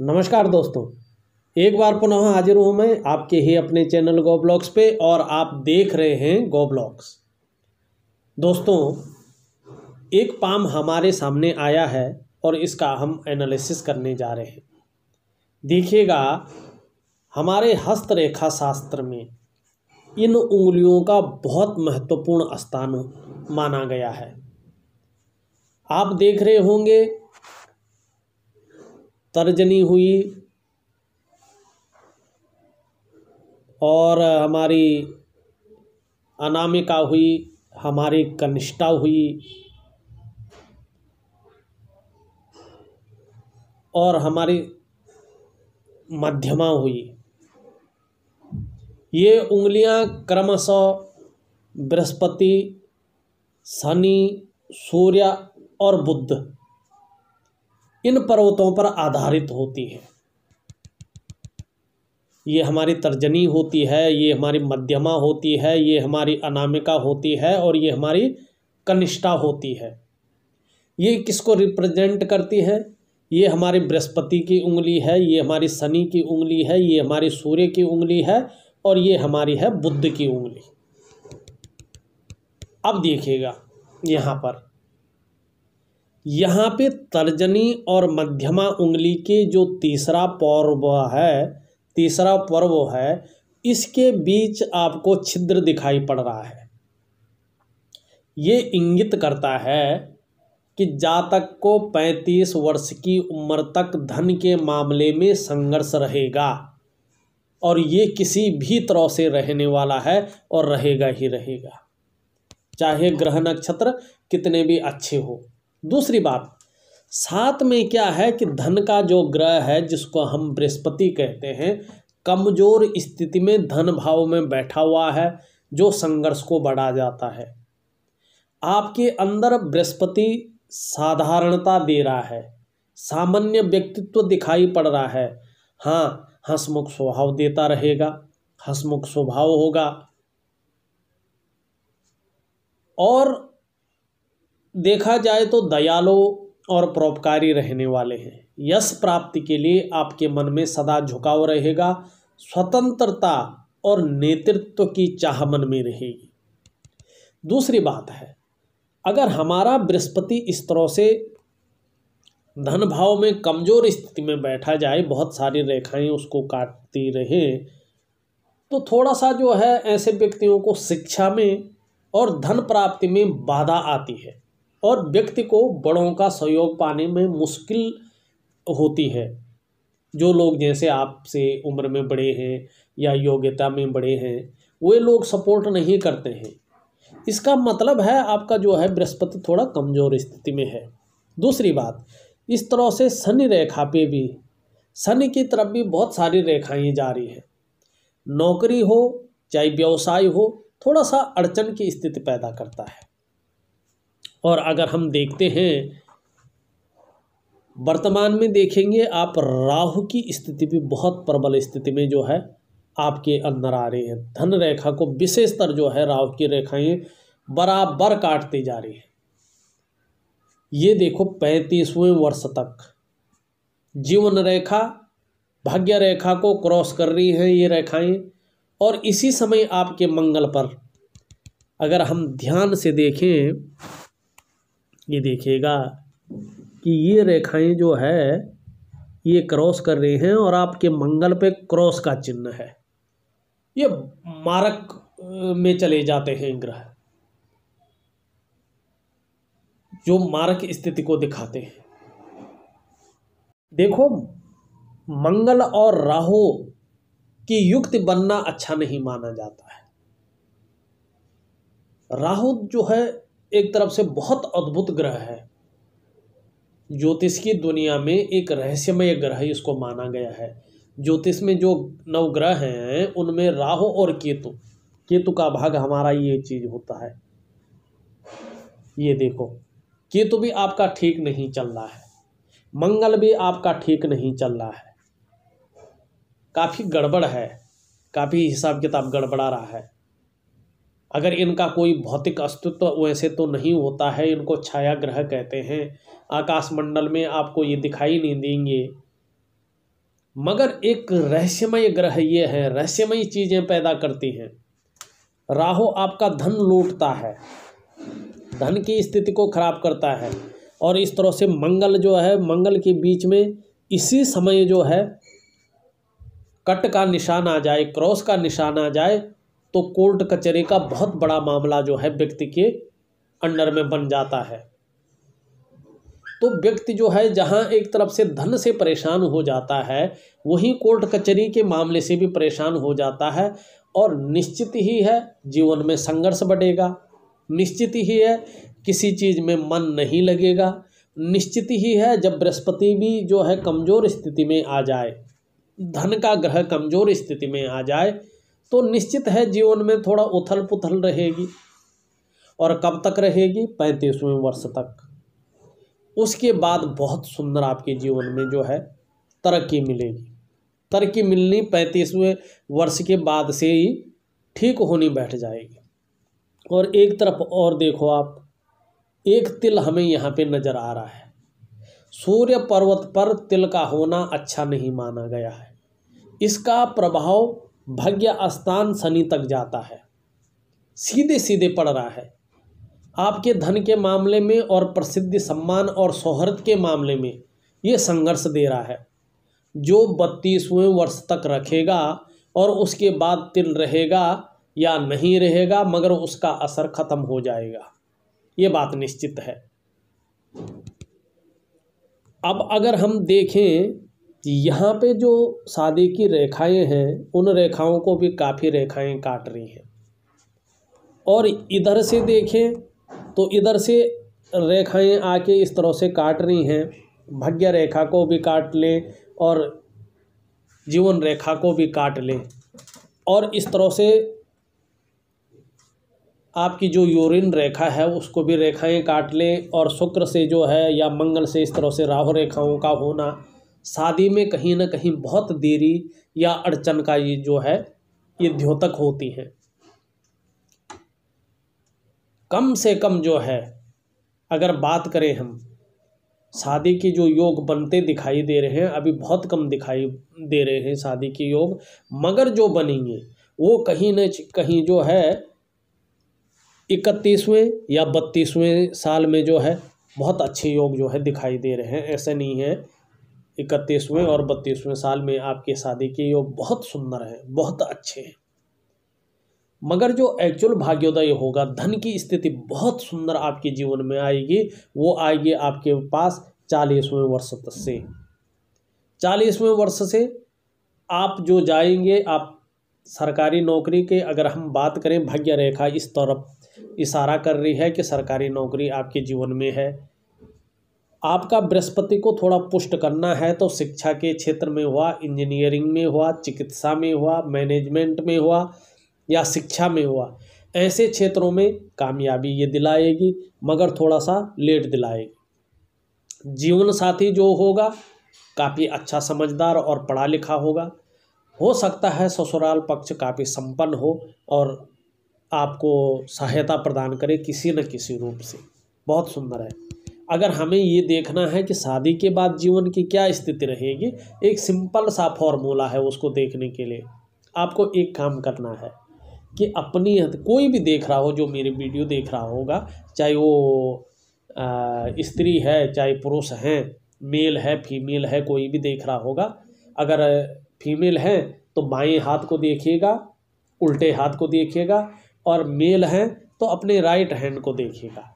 नमस्कार दोस्तों एक बार पुनः हाजिर हूँ मैं आपके ही अपने चैनल गो ब्लॉग्स पे और आप देख रहे हैं गो ब्लॉग्स दोस्तों एक पाम हमारे सामने आया है और इसका हम एनालिसिस करने जा रहे हैं देखिएगा हमारे हस्तरेखा शास्त्र में इन उंगलियों का बहुत महत्वपूर्ण स्थान माना गया है आप देख रहे होंगे तर्जनी हुई और हमारी अनामिका हुई हमारी कनिष्ठा हुई और हमारी मध्यमा हुई ये उंगलियां क्रमशः बृहस्पति शनि सूर्य और बुद्ध इन पर्वतों पर आधारित होती है ये हमारी तर्जनी होती है ये हमारी मध्यमा होती है ये हमारी अनामिका होती है और ये हमारी कनिष्ठा होती है ये किसको रिप्रेजेंट करती है ये हमारी बृहस्पति की उंगली है ये हमारी शनि की उंगली है ये हमारी सूर्य की उंगली है और ये हमारी है बुद्ध की उंगली अब देखिएगा यहाँ पर यहाँ पे तर्जनी और मध्यमा उंगली के जो तीसरा पर्व है तीसरा पर्व है इसके बीच आपको छिद्र दिखाई पड़ रहा है ये इंगित करता है कि जातक को 35 वर्ष की उम्र तक धन के मामले में संघर्ष रहेगा और ये किसी भी तरह से रहने वाला है और रहेगा ही रहेगा चाहे ग्रह नक्षत्र कितने भी अच्छे हो दूसरी बात साथ में क्या है कि धन का जो ग्रह है जिसको हम बृहस्पति कहते हैं कमजोर स्थिति में धन भाव में बैठा हुआ है जो संघर्ष को बढ़ा जाता है आपके अंदर बृहस्पति साधारणता दे रहा है सामान्य व्यक्तित्व दिखाई पड़ रहा है हाँ हंसमुख स्वभाव देता रहेगा हंसमुख स्वभाव होगा और देखा जाए तो दयालु और परोपकारी रहने वाले हैं यश प्राप्ति के लिए आपके मन में सदा झुकाव रहेगा स्वतंत्रता और नेतृत्व की चाह मन में रहेगी दूसरी बात है अगर हमारा बृहस्पति इस तरह से धन भाव में कमज़ोर स्थिति में बैठा जाए बहुत सारी रेखाएं उसको काटती रहे तो थोड़ा सा जो है ऐसे व्यक्तियों को शिक्षा में और धन प्राप्ति में बाधा आती है और व्यक्ति को बड़ों का सहयोग पाने में मुश्किल होती है जो लोग जैसे आपसे उम्र में बड़े हैं या योग्यता में बड़े हैं वे लोग सपोर्ट नहीं करते हैं इसका मतलब है आपका जो है बृहस्पति थोड़ा कमज़ोर स्थिति में है दूसरी बात इस तरह से शनि रेखा पे भी शनि की तरफ भी बहुत सारी रेखाएं जा रही हैं नौकरी हो चाहे व्यवसाय हो थोड़ा सा अड़चन की स्थिति पैदा करता है और अगर हम देखते हैं वर्तमान में देखेंगे आप राहु की स्थिति भी बहुत प्रबल स्थिति में जो है आपके अंदर आ रही है धन रेखा को विशेषतर जो है राहु की रेखाएं बराबर काटती जा रही है ये देखो पैंतीसवें वर्ष तक जीवन रेखा भाग्य रेखा को क्रॉस कर रही हैं ये रेखाएं और इसी समय आपके मंगल पर अगर हम ध्यान से देखें ये देखिएगा कि ये रेखाएं जो है ये क्रॉस कर रहे हैं और आपके मंगल पे क्रॉस का चिन्ह है ये मारक में चले जाते हैं ग्रह जो मारक स्थिति को दिखाते हैं देखो मंगल और राहु की युक्त बनना अच्छा नहीं माना जाता है राहु जो है एक तरफ से बहुत अद्भुत ग्रह है ज्योतिष की दुनिया में एक रहस्यमय ग्रह इसको माना गया है ज्योतिष में जो नवग्रह हैं उनमें राहु और केतु केतु का भाग हमारा ये चीज़ होता है ये देखो केतु भी आपका ठीक नहीं चल रहा है मंगल भी आपका ठीक नहीं चल रहा है काफ़ी गड़बड़ है काफ़ी हिसाब किताब गड़बड़ा रहा है अगर इनका कोई भौतिक अस्तित्व वैसे तो नहीं होता है इनको छाया ग्रह कहते हैं आकाशमंडल में आपको ये दिखाई नहीं देंगे मगर एक रहस्यमय ग्रह ये है रहस्यमय चीज़ें पैदा करती हैं राहु आपका धन लूटता है धन की स्थिति को खराब करता है और इस तरह से मंगल जो है मंगल के बीच में इसी समय जो है कट का निशान आ जाए क्रॉस का निशान आ जाए तो कोर्ट कचहरी का बहुत बड़ा मामला जो है व्यक्ति के अंडर में बन जाता है तो व्यक्ति जो है जहाँ एक तरफ से धन से परेशान हो जाता है वहीं कोर्ट कचहरी के मामले से भी परेशान हो जाता है और निश्चित ही है जीवन में संघर्ष बढ़ेगा निश्चित ही है किसी चीज़ में मन नहीं लगेगा निश्चित ही है जब बृहस्पति भी जो है कमज़ोर स्थिति में आ जाए धन का ग्रह कमज़ोर स्थिति में आ जाए तो निश्चित है जीवन में थोड़ा उथल पुथल रहेगी और कब तक रहेगी पैंतीसवें वर्ष तक उसके बाद बहुत सुंदर आपके जीवन में जो है तरक्की मिलेगी तरक्की मिलनी पैंतीसवें वर्ष के बाद से ही ठीक होनी बैठ जाएगी और एक तरफ और देखो आप एक तिल हमें यहाँ पे नज़र आ रहा है सूर्य पर्वत पर तिल का होना अच्छा नहीं माना गया है इसका प्रभाव भाग्य स्थान शनि तक जाता है सीधे सीधे पड़ रहा है आपके धन के मामले में और प्रसिद्धि सम्मान और सौहर्द के मामले में ये संघर्ष दे रहा है जो बत्तीसवें वर्ष तक रखेगा और उसके बाद तिल रहेगा या नहीं रहेगा मगर उसका असर खत्म हो जाएगा ये बात निश्चित है अब अगर हम देखें यहाँ पे जो शादी की रेखाएं हैं उन रेखाओं को भी काफ़ी रेखाएं काट रही हैं और इधर से देखें तो इधर से रेखाएं आके इस तरह से काट रही हैं भाग्य रेखा को भी काट लें और जीवन रेखा को भी काट लें और इस तरह से आपकी जो यूरिन रेखा है उसको भी रेखाएं काट लें और शुक्र से जो है या मंगल से इस तरह से राहु रेखाओं का होना शादी में कहीं ना कहीं बहुत देरी या अड़चन का ये जो है ये द्योतक होती हैं कम से कम जो है अगर बात करें हम शादी के जो योग बनते दिखाई दे रहे हैं अभी बहुत कम दिखाई दे रहे हैं शादी के योग मगर जो बनेंगे वो कहीं न कहीं जो है इकतीसवें या बत्तीसवें साल में जो है बहुत अच्छे योग जो है दिखाई दे रहे हैं ऐसे नहीं है इकतीसवें और बत्तीसवें साल में आपकी शादी के योग बहुत सुंदर हैं बहुत अच्छे हैं मगर जो एक्चुअल भाग्योदय होगा धन की स्थिति बहुत सुंदर आपके जीवन में आएगी वो आएगी आपके पास चालीसवें वर्ष तक से चालीसवें वर्ष से आप जो जाएंगे आप सरकारी नौकरी के अगर हम बात करें भाग्य रेखा इस तरफ इशारा कर रही है कि सरकारी नौकरी आपके जीवन में है आपका बृहस्पति को थोड़ा पुष्ट करना है तो शिक्षा के क्षेत्र में हुआ इंजीनियरिंग में हुआ चिकित्सा में हुआ मैनेजमेंट में हुआ या शिक्षा में हुआ ऐसे क्षेत्रों में कामयाबी ये दिलाएगी मगर थोड़ा सा लेट दिलाएगी जीवन साथी जो होगा काफ़ी अच्छा समझदार और पढ़ा लिखा होगा हो सकता है ससुराल पक्ष काफ़ी संपन्न हो और आपको सहायता प्रदान करे किसी न किसी रूप से बहुत सुंदर है अगर हमें ये देखना है कि शादी के बाद जीवन की क्या स्थिति रहेगी एक सिंपल सा फॉर्मूला है उसको देखने के लिए आपको एक काम करना है कि अपनी कोई भी देख रहा हो जो मेरी वीडियो देख रहा होगा चाहे वो स्त्री है चाहे पुरुष हैं मेल है फीमेल है कोई भी देख रहा होगा अगर फीमेल हैं तो बाएं हाथ को देखिएगा उल्टे हाथ को देखिएगा और मेल हैं तो अपने राइट हैंड को देखिएगा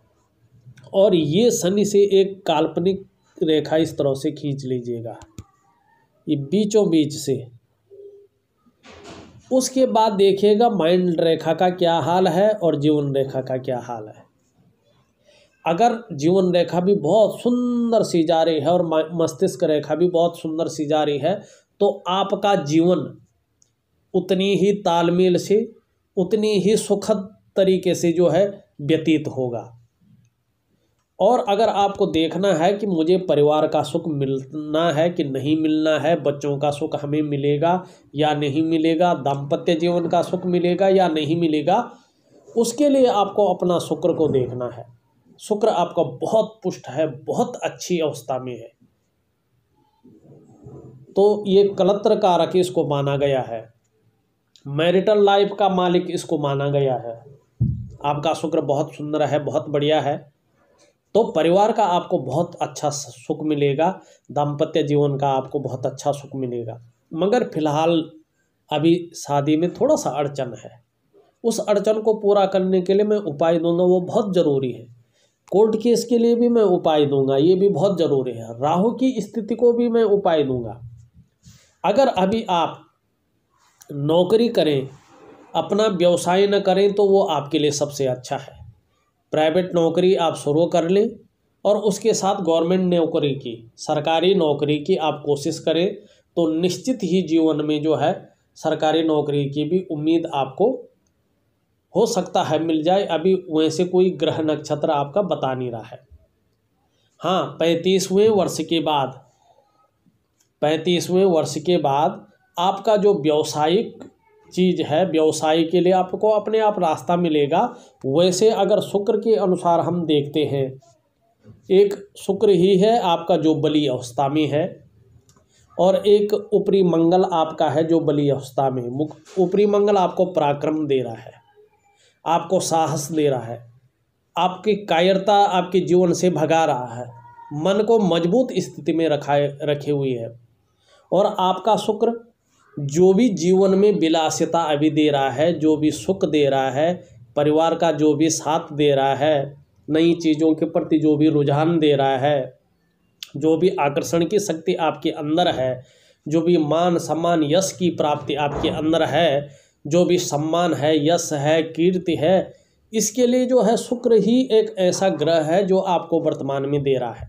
और ये शनि से एक काल्पनिक रेखा इस तरह से खींच लीजिएगा ये बीचों बीच से उसके बाद देखिएगा माइंड रेखा का क्या हाल है और जीवन रेखा का क्या हाल है अगर जीवन रेखा भी बहुत सुंदर सी जा रही है और मस्तिष्क रेखा भी बहुत सुंदर सी जा रही है तो आपका जीवन उतनी ही तालमेल से उतनी ही सुखद तरीके से जो है व्यतीत होगा और अगर आपको देखना है कि मुझे परिवार का सुख मिलना है कि नहीं मिलना है बच्चों का सुख हमें मिलेगा या नहीं मिलेगा दाम्पत्य जीवन का सुख मिलेगा या नहीं मिलेगा उसके लिए आपको अपना शुक्र को देखना है शुक्र आपका बहुत पुष्ट है बहुत अच्छी अवस्था में है तो ये कलत्र कारक इसको माना गया है मैरिटल लाइफ का मालिक इसको माना गया है आपका शुक्र बहुत सुंदर है बहुत बढ़िया है तो परिवार का आपको बहुत अच्छा सुख मिलेगा दाम्पत्य जीवन का आपको बहुत अच्छा सुख मिलेगा मगर फिलहाल अभी शादी में थोड़ा सा अड़चन है उस अड़चन को पूरा करने के लिए मैं उपाय दूंगा वो बहुत ज़रूरी है कोर्ट केस के लिए भी मैं उपाय दूंगा ये भी बहुत ज़रूरी है राहु की स्थिति को भी मैं उपाय दूंगा अगर अभी आप नौकरी करें अपना व्यवसाय न करें तो वो आपके लिए सबसे अच्छा है प्राइवेट नौकरी आप शुरू कर लें और उसके साथ गवर्नमेंट नौकरी की सरकारी नौकरी की आप कोशिश करें तो निश्चित ही जीवन में जो है सरकारी नौकरी की भी उम्मीद आपको हो सकता है मिल जाए अभी वैसे कोई ग्रह नक्षत्र आपका बता नहीं रहा है हाँ पैंतीसवें वर्ष के बाद पैंतीसवें वर्ष के बाद आपका जो व्यावसायिक चीज़ है व्यवसाय के लिए आपको अपने आप रास्ता मिलेगा वैसे अगर शुक्र के अनुसार हम देखते हैं एक शुक्र ही है आपका जो बली अवस्था में है और एक ऊपरी मंगल आपका है जो बली अवस्था में ऊपरी मंगल आपको पराक्रम दे रहा है आपको साहस दे रहा है आपकी कायरता आपके जीवन से भगा रहा है मन को मजबूत स्थिति में रखा रखे हुई है और आपका शुक्र जो भी जीवन में विलासिता अभी दे रहा है जो भी सुख दे रहा है परिवार का जो भी साथ दे रहा है नई चीज़ों के प्रति जो भी रुझान दे रहा है जो भी आकर्षण की शक्ति आपके अंदर है जो भी मान सम्मान यश की प्राप्ति आपके अंदर है जो भी सम्मान है यश है कीर्ति है इसके लिए जो है शुक्र ही एक ऐसा ग्रह है जो आपको वर्तमान में दे रहा है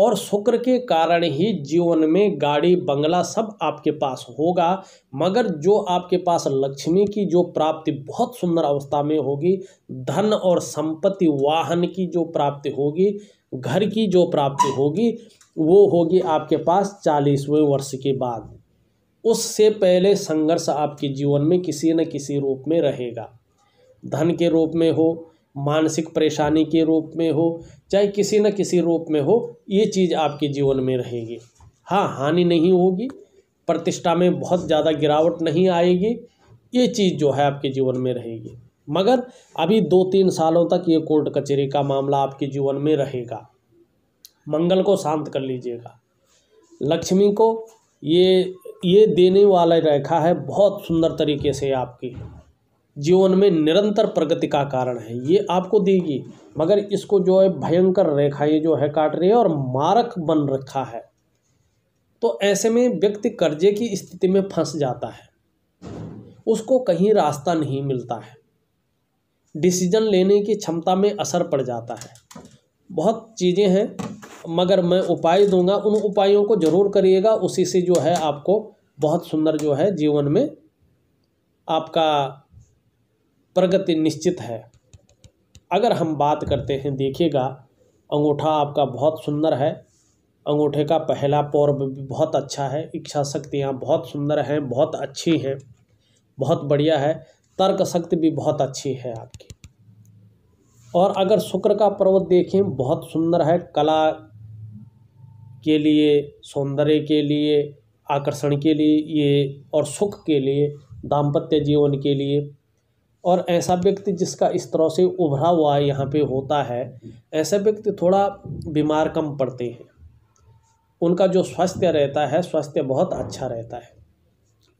और शुक्र के कारण ही जीवन में गाड़ी बंगला सब आपके पास होगा मगर जो आपके पास लक्ष्मी की जो प्राप्ति बहुत सुंदर अवस्था में होगी धन और संपत्ति वाहन की जो प्राप्ति होगी घर की जो प्राप्ति होगी वो होगी आपके पास चालीसवें वर्ष के बाद उससे पहले संघर्ष आपके जीवन में किसी न किसी रूप में रहेगा धन के रूप में हो मानसिक परेशानी के रूप में हो चाहे किसी न किसी रूप में हो ये चीज़ आपके जीवन में रहेगी हाँ हानि नहीं होगी प्रतिष्ठा में बहुत ज़्यादा गिरावट नहीं आएगी ये चीज़ जो है आपके जीवन में रहेगी मगर अभी दो तीन सालों तक ये कोर्ट कचहरी का मामला आपके जीवन में रहेगा मंगल को शांत कर लीजिएगा लक्ष्मी को ये ये देने वाला रेखा है बहुत सुंदर तरीके से आपकी जीवन में निरंतर प्रगति का कारण है ये आपको देगी मगर इसको जो है भयंकर रेखा ये जो है काट रही है और मारक बन रखा है तो ऐसे में व्यक्ति कर्जे की स्थिति में फंस जाता है उसको कहीं रास्ता नहीं मिलता है डिसीजन लेने की क्षमता में असर पड़ जाता है बहुत चीज़ें हैं मगर मैं उपाय दूंगा उन उपायों को ज़रूर करिएगा उसी से जो है आपको बहुत सुंदर जो है जीवन में आपका प्रगति निश्चित है अगर हम बात करते हैं देखिएगा अंगूठा आपका बहुत सुंदर है अंगूठे का पहला पर्व भी बहुत अच्छा है इच्छा शक्तियाँ बहुत सुंदर हैं बहुत अच्छी हैं बहुत बढ़िया है तर्क शक्ति भी बहुत अच्छी है आपकी और अगर शुक्र का पर्वत देखें बहुत सुंदर है कला के लिए सौंदर्य के लिए आकर्षण के लिए ये और सुख के लिए दाम्पत्य जीवन के लिए और ऐसा व्यक्ति जिसका इस तरह से उभरा हुआ यहाँ पे होता है ऐसे व्यक्ति थोड़ा बीमार कम पड़ते हैं उनका जो स्वास्थ्य रहता है स्वास्थ्य बहुत अच्छा रहता है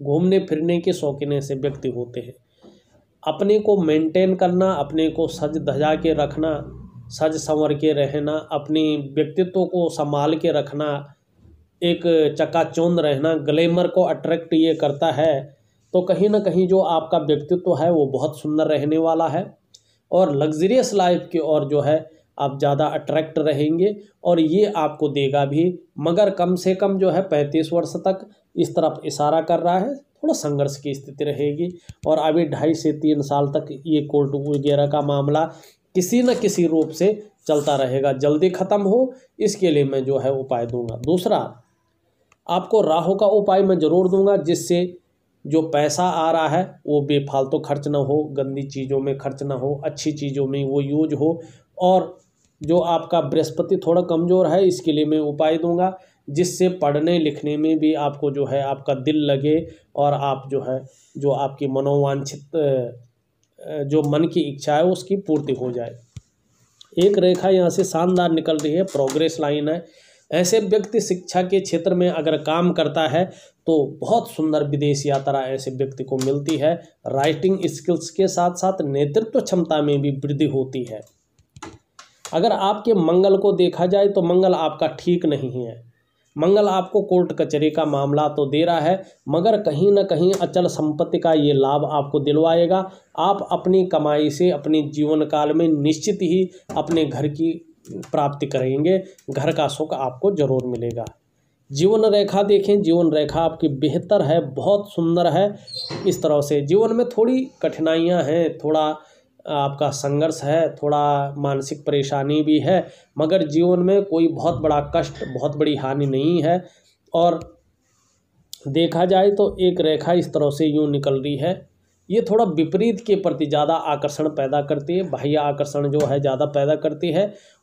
घूमने फिरने के शौकीन ऐसे व्यक्ति होते हैं अपने को मेंटेन करना अपने को सज धजा के रखना सज संवर के रहना अपने व्यक्तित्व को संभाल के रखना एक चकाचौंध रहना ग्लैमर को अट्रैक्ट ये करता है तो कहीं ना कहीं जो आपका व्यक्तित्व है वो बहुत सुंदर रहने वाला है और लग्जरियस लाइफ की ओर जो है आप ज़्यादा अट्रैक्ट रहेंगे और ये आपको देगा भी मगर कम से कम जो है पैंतीस वर्ष तक इस तरफ इशारा कर रहा है थोड़ा संघर्ष की स्थिति रहेगी और अभी ढाई से तीन साल तक ये कोर्ट वगैरह का मामला किसी न किसी रूप से चलता रहेगा जल्दी ख़त्म हो इसके लिए मैं जो है उपाय दूंगा दूसरा आपको राहु का उपाय मैं ज़रूर दूंगा जिससे जो पैसा आ रहा है वो बेफालतू खर्च ना हो गंदी चीज़ों में खर्च ना हो अच्छी चीज़ों में वो यूज हो और जो आपका बृहस्पति थोड़ा कमज़ोर है इसके लिए मैं उपाय दूंगा जिससे पढ़ने लिखने में भी आपको जो है आपका दिल लगे और आप जो है जो आपकी मनोवांछित जो मन की इच्छा है उसकी पूर्ति हो जाए एक रेखा यहाँ से शानदार निकल रही है प्रोग्रेस लाइन है ऐसे व्यक्ति शिक्षा के क्षेत्र में अगर काम करता है तो बहुत सुंदर विदेश यात्रा ऐसे व्यक्ति को मिलती है राइटिंग स्किल्स के साथ साथ नेतृत्व क्षमता में भी वृद्धि होती है अगर आपके मंगल को देखा जाए तो मंगल आपका ठीक नहीं है मंगल आपको कोर्ट कचहरी का मामला तो दे रहा है मगर कहीं ना कहीं अचल संपत्ति का ये लाभ आपको दिलवाएगा आप अपनी कमाई से अपने जीवन काल में निश्चित ही अपने घर की प्राप्ति करेंगे घर का सुख आपको जरूर मिलेगा जीवन रेखा देखें जीवन रेखा आपकी बेहतर है बहुत सुंदर है इस तरह से जीवन में थोड़ी कठिनाइयाँ हैं थोड़ा आपका संघर्ष है थोड़ा मानसिक परेशानी भी है मगर जीवन में कोई बहुत बड़ा कष्ट बहुत बड़ी हानि नहीं है और देखा जाए तो एक रेखा इस तरह से यूँ निकल रही है ये थोड़ा विपरीत के प्रति ज़्यादा आकर्षण पैदा करती है बाह्य आकर्षण जो है ज़्यादा पैदा करती है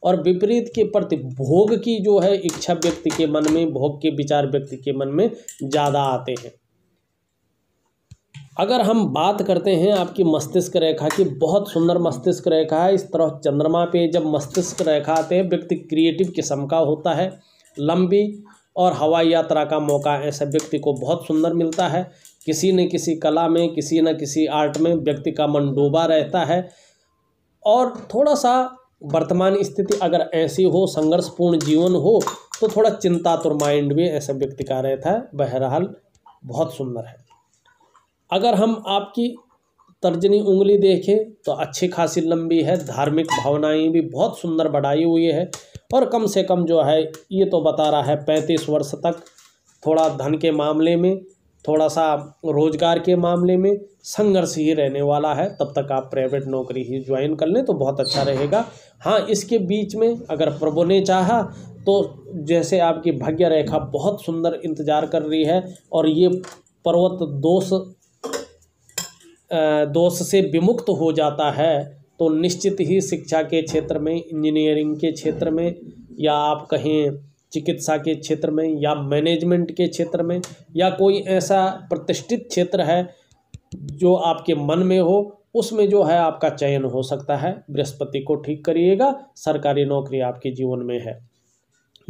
और विपरीत के प्रति भोग की जो है इच्छा व्यक्ति के मन में भोग के विचार व्यक्ति के मन में ज़्यादा आते हैं अगर हम बात करते हैं आपकी मस्तिष्क रेखा की बहुत सुंदर मस्तिष्क रेखा है इस तरह चंद्रमा पे जब मस्तिष्क रेखा आते हैं व्यक्ति क्रिएटिव किस्म का होता है लंबी और हवाई यात्रा का मौका ऐसे व्यक्ति को बहुत सुंदर मिलता है किसी न किसी कला में किसी न किसी आर्ट में व्यक्ति का मन डूबा रहता है और थोड़ा सा वर्तमान स्थिति अगर ऐसी हो संघर्षपूर्ण जीवन हो तो थोड़ा चिंतातुर माइंड भी ऐसे व्यक्ति का रहता है बहरहाल बहुत सुंदर है अगर हम आपकी तर्जनी उंगली देखें तो अच्छी खासी लंबी है धार्मिक भावनाएं भी बहुत सुंदर बढ़ाई हुई है और कम से कम जो है ये तो बता रहा है पैंतीस वर्ष तक थोड़ा धन के मामले में थोड़ा सा रोज़गार के मामले में संघर्ष ही रहने वाला है तब तक आप प्राइवेट नौकरी ही ज्वाइन कर लें तो बहुत अच्छा रहेगा हाँ इसके बीच में अगर प्रभु ने चाहा तो जैसे आपकी भाग्य रेखा बहुत सुंदर इंतजार कर रही है और ये पर्वत दोष दोष से विमुक्त हो जाता है तो निश्चित ही शिक्षा के क्षेत्र में इंजीनियरिंग के क्षेत्र में या आप कहें चिकित्सा के क्षेत्र में या मैनेजमेंट के क्षेत्र में या कोई ऐसा प्रतिष्ठित क्षेत्र है जो आपके मन में हो उसमें जो है आपका चयन हो सकता है बृहस्पति को ठीक करिएगा सरकारी नौकरी आपके जीवन में है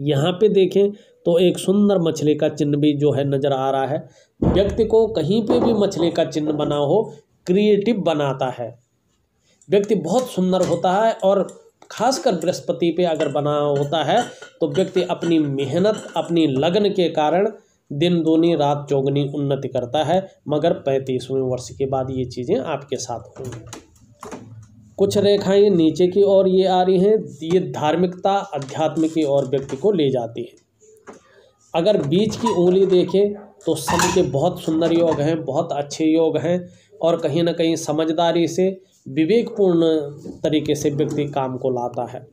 यहाँ पे देखें तो एक सुंदर मछली का चिन्ह भी जो है नज़र आ रहा है व्यक्ति को कहीं पे भी मछली का चिन्ह बना हो क्रिएटिव बनाता है व्यक्ति बहुत सुंदर होता है और खासकर बृहस्पति पे अगर बना होता है तो व्यक्ति अपनी मेहनत अपनी लगन के कारण दिन दोनी रात चौगनी उन्नति करता है मगर पैंतीसवें वर्ष के बाद ये चीज़ें आपके साथ होंगी कुछ रेखाएं नीचे की ओर ये आ रही हैं ये धार्मिकता अध्यात्म की ओर व्यक्ति को ले जाती है अगर बीच की उंगली देखें तो सब के बहुत सुंदर योग हैं बहुत अच्छे योग हैं और कहीं ना कहीं समझदारी से विवेकपूर्ण तरीके से व्यक्ति काम को लाता है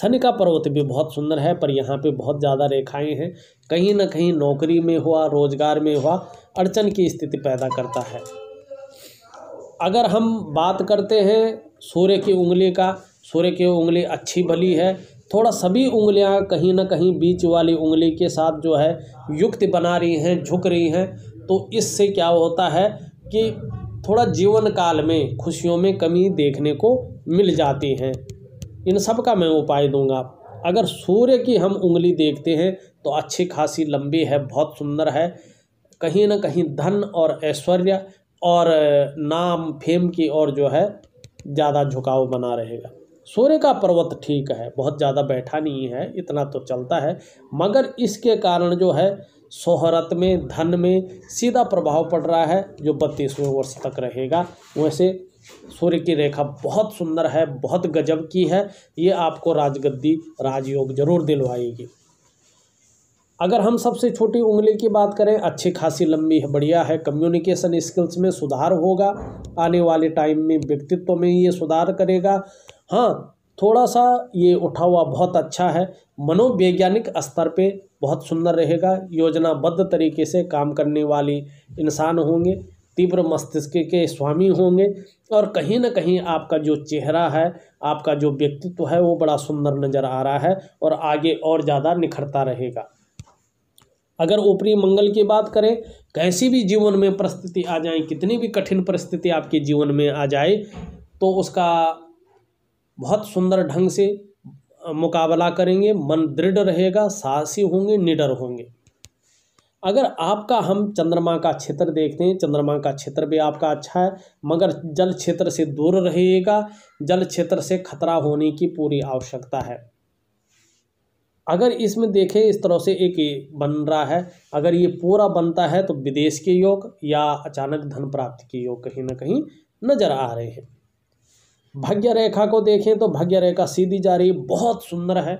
शनि का पर्वत भी बहुत सुंदर है पर यहाँ पे बहुत ज़्यादा रेखाएं हैं कहीं ना कहीं नौकरी में हुआ रोजगार में हुआ अड़चन की स्थिति पैदा करता है अगर हम बात करते हैं सूर्य की उंगली का सूर्य की उंगली अच्छी भली है थोड़ा सभी उंगलियाँ कहीं ना कहीं बीच वाली उंगली के साथ जो है युक्त बना रही हैं झुक रही हैं तो इससे क्या होता है कि थोड़ा जीवन काल में खुशियों में कमी देखने को मिल जाती है इन सब का मैं उपाय दूंगा अगर सूर्य की हम उंगली देखते हैं तो अच्छी खासी लंबी है बहुत सुंदर है कहीं ना कहीं धन और ऐश्वर्य और नाम फेम की ओर जो है ज़्यादा झुकाव बना रहेगा सूर्य का पर्वत ठीक है बहुत ज़्यादा बैठा नहीं है इतना तो चलता है मगर इसके कारण जो है शोहरत में धन में सीधा प्रभाव पड़ रहा है जो बत्तीसवें वर्ष तक रहेगा वैसे सूर्य की रेखा बहुत सुंदर है बहुत गजब की है ये आपको राजगद्दी राजयोग जरूर दिलवाएगी अगर हम सबसे छोटी उंगली की बात करें अच्छी खासी लंबी है बढ़िया है कम्युनिकेशन स्किल्स में सुधार होगा आने वाले टाइम में व्यक्तित्व में ये सुधार करेगा हाँ थोड़ा सा ये उठा हुआ बहुत अच्छा है मनोवैज्ञानिक स्तर पे बहुत सुंदर रहेगा योजनाबद्ध तरीके से काम करने वाली इंसान होंगे तीव्र मस्तिष्क के स्वामी होंगे और कहीं ना कहीं आपका जो चेहरा है आपका जो व्यक्तित्व है वो बड़ा सुंदर नज़र आ रहा है और आगे और ज़्यादा निखरता रहेगा अगर ऊपरी मंगल की बात करें कैसी भी जीवन में परिस्थिति आ जाए कितनी भी कठिन परिस्थिति आपके जीवन में आ जाए तो उसका बहुत सुंदर ढंग से मुकाबला करेंगे मन दृढ़ रहेगा साहसी होंगे निडर होंगे अगर आपका हम चंद्रमा का क्षेत्र देखते हैं चंद्रमा का क्षेत्र भी आपका अच्छा है मगर जल क्षेत्र से दूर रहिएगा जल क्षेत्र से खतरा होने की पूरी आवश्यकता है अगर इसमें देखें इस तरह से एक बन रहा है अगर ये पूरा बनता है तो विदेश के योग या अचानक धन प्राप्ति के योग कहीं ना कहीं नज़र आ रहे हैं भाग्य रेखा को देखें तो भाग्य रेखा सीधी जा रही है बहुत सुंदर है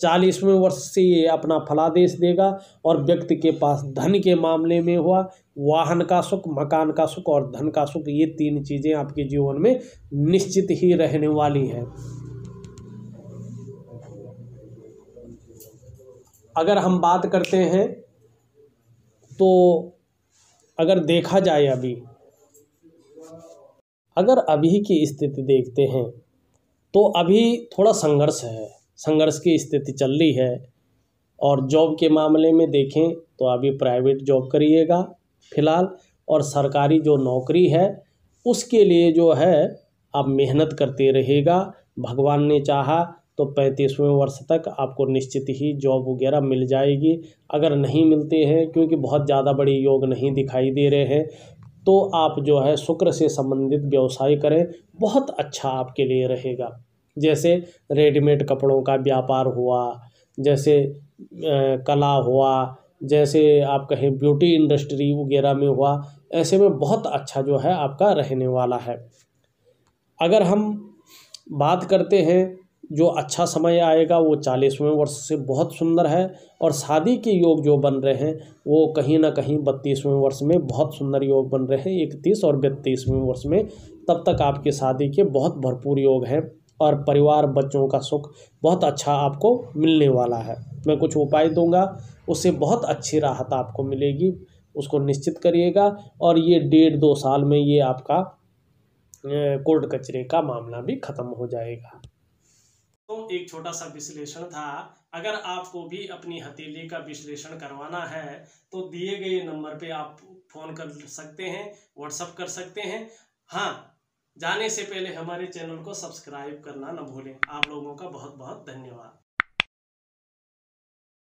चालीसवें वर्ष से ये अपना फलादेश देगा और व्यक्ति के पास धन के मामले में हुआ वाहन का सुख मकान का सुख और धन का सुख ये तीन चीज़ें आपके जीवन में निश्चित ही रहने वाली हैं अगर हम बात करते हैं तो अगर देखा जाए अभी अगर अभी की स्थिति देखते हैं तो अभी थोड़ा संघर्ष है संघर्ष की स्थिति चल रही है और जॉब के मामले में देखें तो अभी प्राइवेट जॉब करिएगा फिलहाल और सरकारी जो नौकरी है उसके लिए जो है आप मेहनत करते रहेगा भगवान ने चाहा तो पैंतीसवें वर्ष तक आपको निश्चित ही जॉब वगैरह मिल जाएगी अगर नहीं मिलते हैं क्योंकि बहुत ज़्यादा बड़े योग नहीं दिखाई दे रहे हैं तो आप जो है शुक्र से संबंधित व्यवसाय करें बहुत अच्छा आपके लिए रहेगा जैसे रेडीमेड कपड़ों का व्यापार हुआ जैसे कला हुआ जैसे आप कहें ब्यूटी इंडस्ट्री वगैरह में हुआ ऐसे में बहुत अच्छा जो है आपका रहने वाला है अगर हम बात करते हैं जो अच्छा समय आएगा वो चालीसवें वर्ष से बहुत सुंदर है और शादी के योग जो बन रहे हैं वो कहीं ना कहीं बत्तीसवें वर्ष में बहुत सुंदर योग बन रहे हैं इकतीस और बत्तीसवें वर्ष में तब तक आपकी शादी के बहुत भरपूर योग हैं और परिवार बच्चों का सुख बहुत अच्छा आपको मिलने वाला है मैं कुछ उपाय दूंगा उससे बहुत अच्छी राहत आपको मिलेगी उसको निश्चित करिएगा और ये डेढ़ दो साल में ये आपका कोर्ट कचरे का मामला भी ख़त्म हो जाएगा तो एक छोटा सा विश्लेषण था अगर आपको भी अपनी हथेली का विश्लेषण करवाना है तो दिए गए नंबर पे आप फोन कर सकते हैं व्हाट्सअप कर सकते हैं हाँ जाने से पहले हमारे चैनल को सब्सक्राइब करना न भूलें आप लोगों का बहुत बहुत धन्यवाद